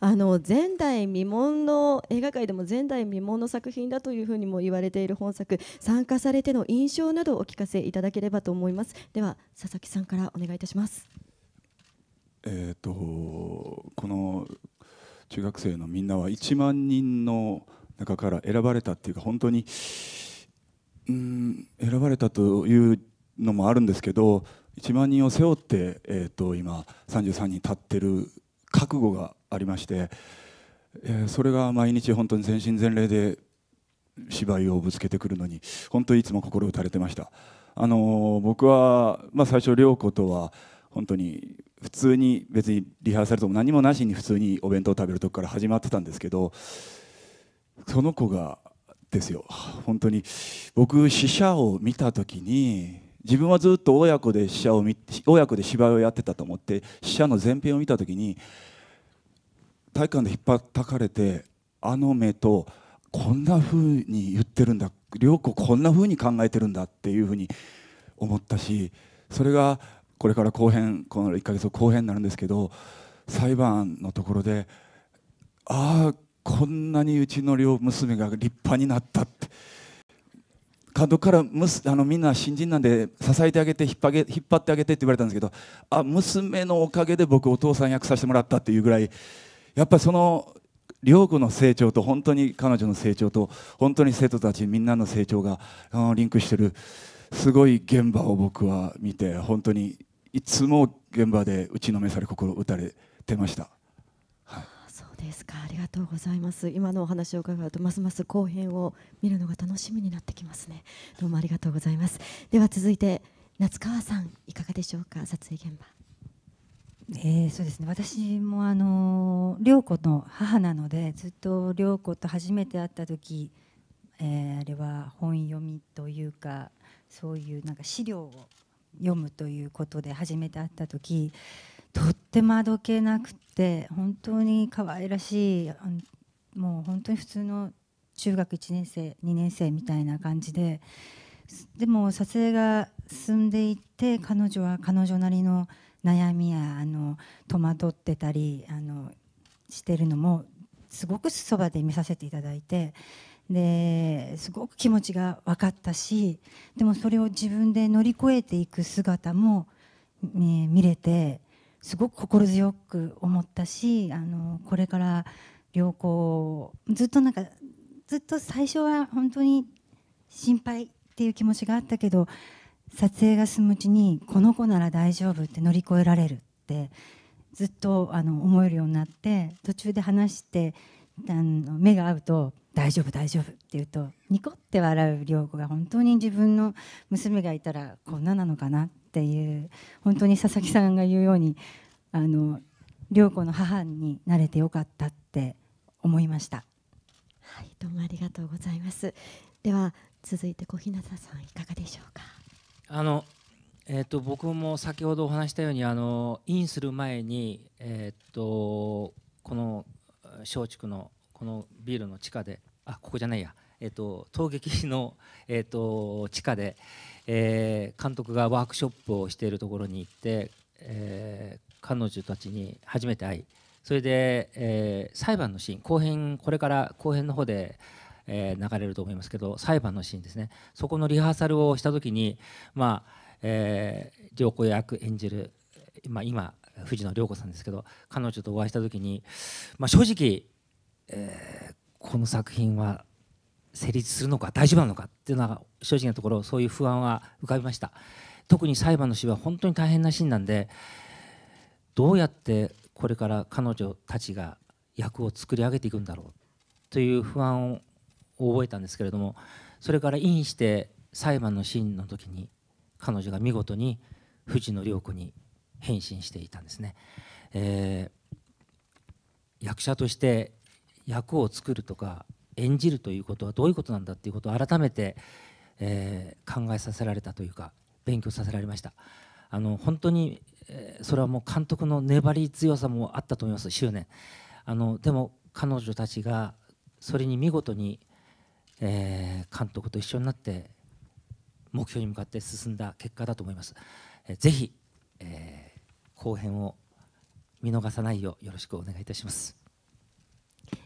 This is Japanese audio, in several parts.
あの前代未聞の映画界でも前代未聞の作品だというふうにも言われている本作参加されての印象などお聞かせいただければと思いますでは佐々木さんからお願いいたしますえっ、ー、とこの中学生のみんなは1万人の中から選ばれたっていうか本当にうん選ばれたというのもあるんですけど1万人を背負って、えーと、と今33人立ってる覚悟がありまして、えー、それが毎日本当に全身全霊で芝居をぶつけてくるのに本当にいつも心打たれてました。あのー、僕は、まあ、最初良子とは本当に普通に別にリハーサルとも何もなしに普通にお弁当を食べるとこから始まってたんですけどその子がですよ本当に僕死者を見た時に自分はずっと親子で死者を見親子で芝居をやってたと思って死者の前編を見た時に体感で引っ張ったかれてあの目とこんなふうに言ってるんだ良子こんなふうに考えてるんだっていうふうに思ったしそれがこれから後編この1ヶ月後後編になるんですけど裁判のところでああこんなにうちの両娘が立派になったって監督からむすあのみんな新人なんで支えてあげて引っ張げ引っ張ってあげてって言われたんですけどあ娘のおかげで僕お父さん役させてもらったっていうぐらいやっぱりその両子の成長と本当に彼女の成長と本当に生徒たちみんなの成長がリンクしてるすごい現場を僕は見て本当にいつも現場で打ちのめされ心打たれてました。はい、そうですかありがとうございます今のお話を伺うとますます後編を見るのが楽しみになってきますねどうもありがとうございますでは続いて夏川さんいかがでしょうか撮影現場えー、そうですね私もあの良子の母なのでずっと良子と初めて会った時、えー、あれは本読みというかそういうなんか資料を読むということで初めて会った時とってもあどけなくて本当に可愛らしいもう本当に普通の中学1年生2年生みたいな感じででも撮影が進んでいって彼女は彼女なりの悩みやあの戸惑ってたりあのしてるのもすごくそばで見させていただいてですごく気持ちが分かったしでもそれを自分で乗り越えていく姿も、えー、見れてすごく心強く思ったしあのこれから良好ずっとなんかずっと最初は本当に心配っていう気持ちがあったけど撮影が進むうちにこの子なら大丈夫って乗り越えられるってずっとあの思えるようになって途中で話してあの目が合うと「大丈夫大丈夫」って言うとニコって笑う良子が本当に自分の娘がいたらこんななのかなっていう本当に佐々木さんが言うようにあの良子の母になれてよかったって思いました。はい、どうもありがとうございます。では続いて小日向さんいかがでしょうか。あのえーと、僕も先ほどお話したようにあのインする前に、えーと、この松竹のこのビルの地下であここじゃないや、えーと、と陶劇の、えー、と地下で、えー、監督がワークショップをしているところに行って、えー、彼女たちに初めて会いそれで、えー、裁判のシーン後編これから後編の方でえー、流れると思いますけど裁判のシーンですねそこのリハーサルをした時にまあえー、良子役演じる、まあ、今藤野涼子さんですけど彼女とお会いした時に、まあ、正直、えー、この作品は成立するのか大丈夫なのかっていうのは正直なところそういう不安は浮かびました特に裁判のシーンは本当に大変なシーンなんでどうやってこれから彼女たちが役を作り上げていくんだろうという不安を覚えたんですけれどもそれからインして裁判のシーンの時に彼女が見事に藤野涼子に変身していたんですね、えー、役者として役を作るとか演じるということはどういうことなんだっていうことを改めて、えー、考えさせられたというか勉強させられましたあの本当に、えー、それはもう監督の粘り強さもあったと思います執念あのでも彼女たちがそれに見事にえー、監督と一緒になって目標に向かって進んだ結果だと思います。えー、ぜひ、えー、後編を見逃さないようよろしくお願いいたします。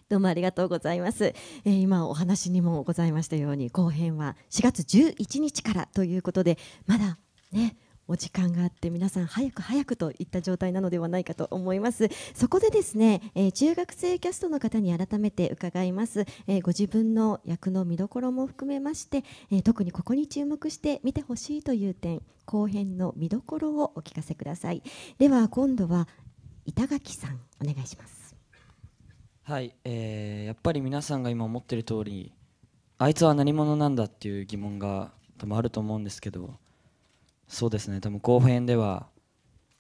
どうもありがとうございます、えー、今お話にもございましたように後編は4月11日からということでまだねお時間があって皆さん早く早くといった状態なのではないかと思いますそこでですね、えー、中学生キャストの方に改めて伺います、えー、ご自分の役の見どころも含めまして、えー、特にここに注目して見てほしいという点後編の見どころをお聞かせくださいでは今度は板垣さんお願いしますはい、えー、やっぱり皆さんが今思ってる通りあいつは何者なんだっていう疑問が多分あると思うんですけどそうですね多分後編では、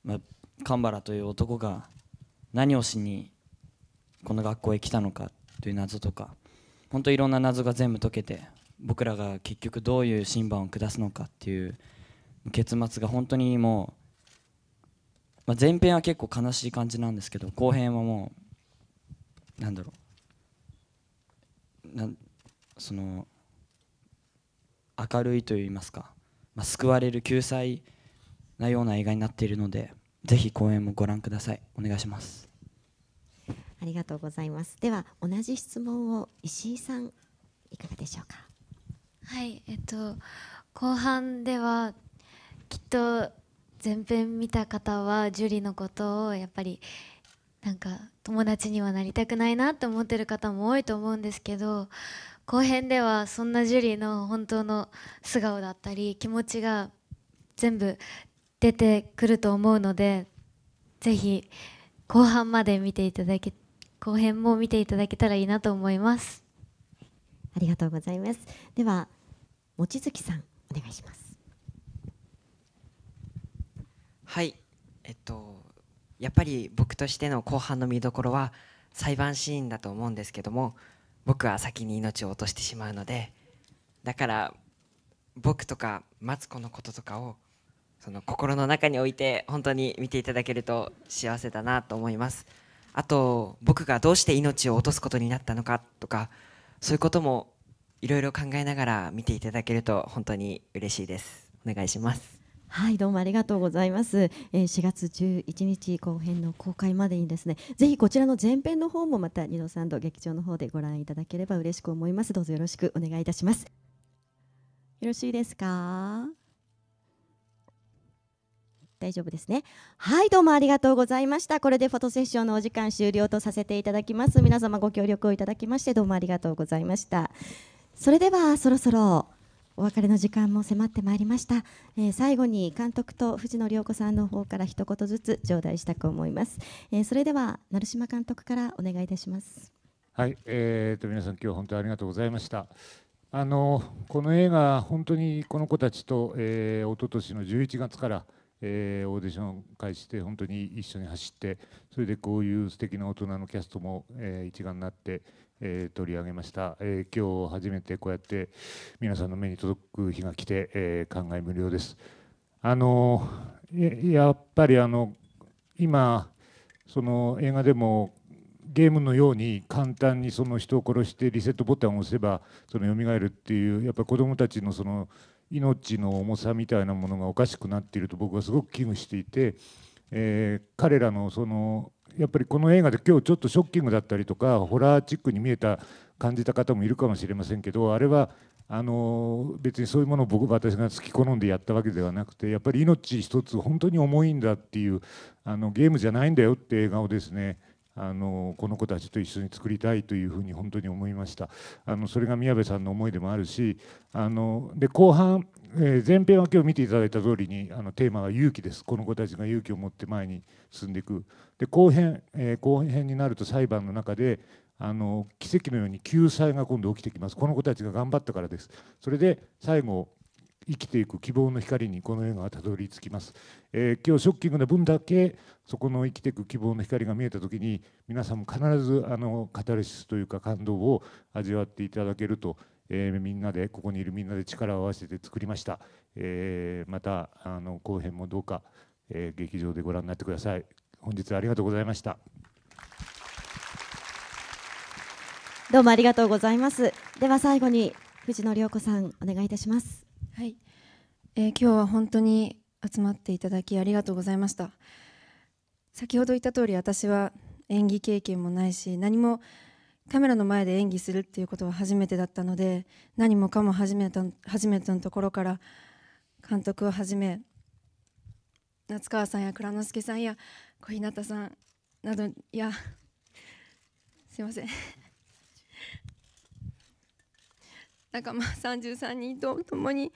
まあ、神原という男が何をしにこの学校へ来たのかという謎とか本当いろんな謎が全部解けて僕らが結局どういう審判を下すのかっていう結末が本当にもう、まあ、前編は結構悲しい感じなんですけど後編はもうなんだろうなその明るいといいますかまあ、救われる救済なような映画になっているのでぜひ公演もご覧くださいお願いしますありがとうございますでは同じ質問を石井さんいかがでしょうかはいえっと後半ではきっと前編見た方は樹里のことをやっぱりなんか友達にはなりたくないなって思ってる方も多いと思うんですけど後編ではそんなジュリーの本当の素顔だったり気持ちが全部出てくると思うのでぜひ後半まで見ていただけ後編も見ていただけたらいいなと思いますありがとうございますでは望月さんお願いしますはいえっとやっぱり僕としての後半の見どころは裁判シーンだと思うんですけども僕は先に命を落としてしまうのでだから僕とかマツコのこととかをその心の中に置いて本当に見ていただけると幸せだなと思いますあと僕がどうして命を落とすことになったのかとかそういうこともいろいろ考えながら見ていただけると本当に嬉しいですお願いしますはいどうもありがとうございます、えー、4月11日後編の公開までにですねぜひこちらの前編の方もまた二度三度劇場の方でご覧いただければ嬉しく思いますどうぞよろしくお願いいたしますよろしいですか大丈夫ですねはいどうもありがとうございましたこれでフォトセッションのお時間終了とさせていただきます皆様ご協力をいただきましてどうもありがとうございましたそれではそろそろお別れの時間も迫ってまいりました、えー、最後に監督と藤野涼子さんの方から一言ずつ頂戴したく思います、えー、それでは鳴島監督からお願いいたしますはい、えーと、皆さん今日本当にありがとうございましたあのこの映画本当にこの子たちと、えー、一昨年の11月から「えー、オーディション開始して本当に一緒に走ってそれでこういう素敵な大人のキャストも、えー、一丸になって、えー、取り上げました、え今日初めてこうやって皆さんの目に届く日が来て、え感慨無量ですあのやっぱりあの今その映画でもゲームのように簡単にその人を殺してリセットボタンを押せばその蘇るっていうやっぱり子どもたちのその命の重さみたいなものがおかしくなっていると僕はすごく危惧していて、えー、彼らのそのやっぱりこの映画で今日ちょっとショッキングだったりとかホラーチックに見えた感じた方もいるかもしれませんけどあれはあの別にそういうものを僕私が好き好んでやったわけではなくてやっぱり命一つ本当に重いんだっていうあのゲームじゃないんだよって映画をですねあのこの子たちと一緒に作りたいというふうに本当に思いましたあのそれが宮部さんの思いでもあるしあので後半、えー、前編は今日見ていただいた通りにあのテーマが勇気ですこの子たちが勇気を持って前に進んでいくで後編、えー、後編になると裁判の中であの奇跡のように救済が今度起きてきますこの子たちが頑張ったからですそれで最後生きていく希望の光にこの映画はたどり着きます、えー、今日ショッキングな分だけそこの生きていく希望の光が見えた時に皆さんも必ずあのカタルシスというか感動を味わっていただけると、えー、みんなでここにいるみんなで力を合わせて作りました、えー、またあの後編もどうか、え劇場でご覧になってください本日はありがとうございましたどうもありがとうございますでは最後に藤野涼子さんお願いいたしますはい、えー、今日は本当に集まっていただきありがとうございました先ほど言った通り私は演技経験もないし何もカメラの前で演技するっていうことは初めてだったので何もかも初めて初めてのところから監督をはじめ夏川さんや蔵之介さんや小日向さんなどいやすいません仲間33人と共に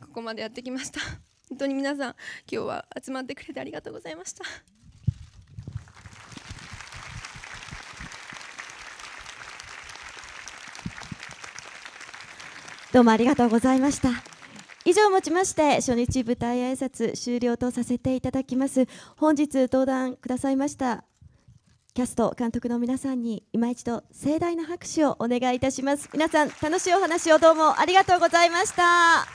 ここまでやってきました本当に皆さん今日は集まってくれてありがとうございましたどうもありがとうございました以上をもちまして初日舞台挨拶終了とさせていただきます本日登壇くださいましたキャスト監督の皆さんに今一度盛大な拍手をお願いいたします皆さん楽しいお話をどうもありがとうございました